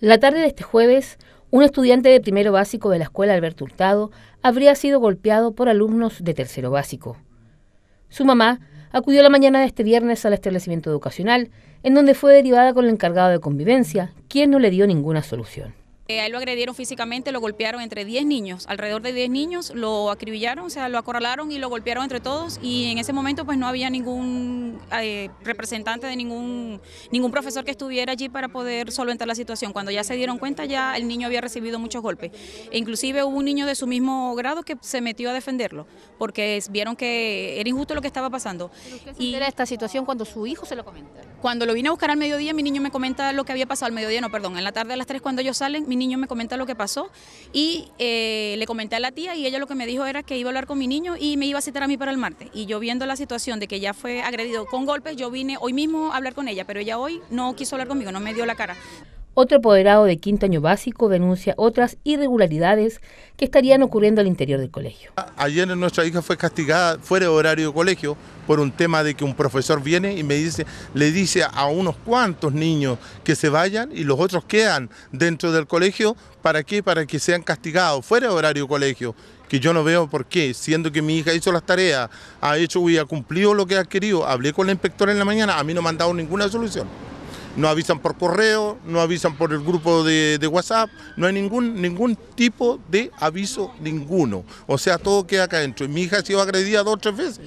La tarde de este jueves, un estudiante de primero básico de la escuela Alberto Hurtado habría sido golpeado por alumnos de tercero básico. Su mamá acudió la mañana de este viernes al establecimiento educacional, en donde fue derivada con el encargado de convivencia, quien no le dio ninguna solución. Eh, Ahí lo agredieron físicamente, lo golpearon entre 10 niños, alrededor de 10 niños, lo acribillaron, o sea, lo acorralaron y lo golpearon entre todos y en ese momento pues no había ningún eh, representante de ningún, ningún profesor que estuviera allí para poder solventar la situación. Cuando ya se dieron cuenta ya el niño había recibido muchos golpes. E inclusive hubo un niño de su mismo grado que se metió a defenderlo porque vieron que era injusto lo que estaba pasando. y era esta situación cuando su hijo se lo comenta? Cuando lo vine a buscar al mediodía mi niño me comenta lo que había pasado al mediodía, no, perdón, en la tarde a las 3 cuando ellos salen mi niño me comenta lo que pasó y eh, le comenté a la tía y ella lo que me dijo era que iba a hablar con mi niño y me iba a citar a mí para el martes. Y yo viendo la situación de que ya fue agredido con golpes, yo vine hoy mismo a hablar con ella, pero ella hoy no quiso hablar conmigo, no me dio la cara. Otro apoderado de quinto año básico denuncia otras irregularidades que estarían ocurriendo al interior del colegio. Ayer nuestra hija fue castigada fuera de horario de colegio por un tema de que un profesor viene y me dice, le dice a unos cuantos niños que se vayan y los otros quedan dentro del colegio. ¿Para qué? Para que sean castigados fuera de horario de colegio. Que yo no veo por qué, siendo que mi hija hizo las tareas, ha hecho y ha cumplido lo que ha querido. Hablé con la inspectora en la mañana, a mí no me han dado ninguna solución. No avisan por correo, no avisan por el grupo de, WhatsApp, no hay ningún, ningún tipo de aviso ninguno. O sea, todo queda acá adentro. mi hija ha sido agredida dos o tres veces.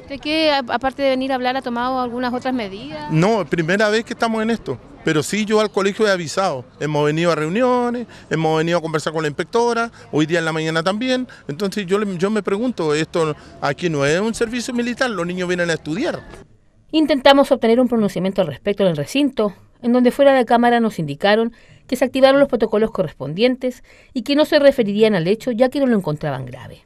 ¿Usted qué, aparte de venir a hablar, ha tomado algunas otras medidas? No, primera vez que estamos en esto. Pero sí, yo al colegio he avisado. Hemos venido a reuniones, hemos venido a conversar con la inspectora, hoy día en la mañana también. Entonces yo, yo me pregunto, esto aquí no es un servicio militar, los niños vienen a estudiar. Intentamos obtener un pronunciamiento al respecto en el recinto, en donde fuera de cámara nos indicaron que se activaron los protocolos correspondientes y que no se referirían al hecho ya que no lo encontraban grave.